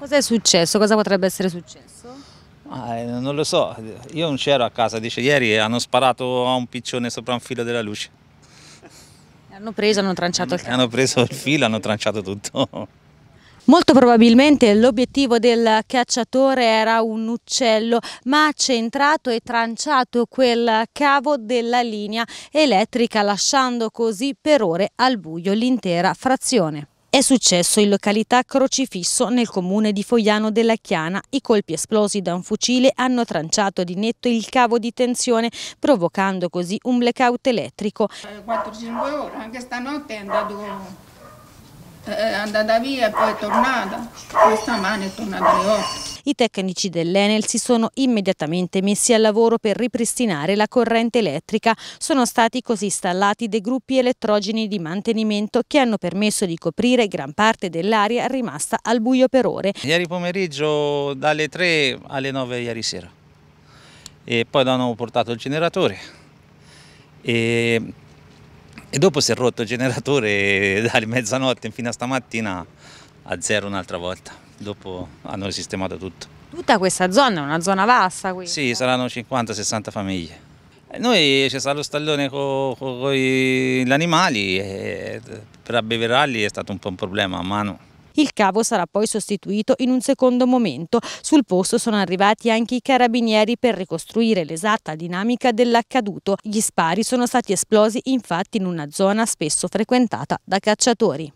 Cosa è successo? Cosa potrebbe essere successo? Ah, eh, non lo so, io non c'ero a casa, dice ieri hanno sparato a un piccione sopra un filo della luce. Hanno preso, hanno tranciato il Hanno preso il filo, hanno tranciato tutto. Molto probabilmente l'obiettivo del cacciatore era un uccello, ma ha centrato e tranciato quel cavo della linea elettrica, lasciando così per ore al buio l'intera frazione. È successo in località Crocifisso nel comune di Fogliano della Chiana. I colpi esplosi da un fucile hanno tranciato di netto il cavo di tensione provocando così un blackout elettrico. 4-5 eh, ore, anche stanotte è andato, eh, è andata via e poi è tornata, poi stamane è tornata alle 8. I tecnici dell'Enel si sono immediatamente messi al lavoro per ripristinare la corrente elettrica. Sono stati così installati dei gruppi elettrogeni di mantenimento che hanno permesso di coprire gran parte dell'aria rimasta al buio per ore. Ieri pomeriggio dalle 3 alle 9 ieri sera e poi hanno portato il generatore e, e dopo si è rotto il generatore dalle mezzanotte fino a stamattina a zero un'altra volta dopo hanno sistemato tutto. Tutta questa zona è una zona vasta? qui? Sì, saranno 50-60 famiglie. Noi c'è stato lo stallone con co, co gli animali e per abbeverarli è stato un po' un problema a mano. Il cavo sarà poi sostituito in un secondo momento. Sul posto sono arrivati anche i carabinieri per ricostruire l'esatta dinamica dell'accaduto. Gli spari sono stati esplosi infatti in una zona spesso frequentata da cacciatori.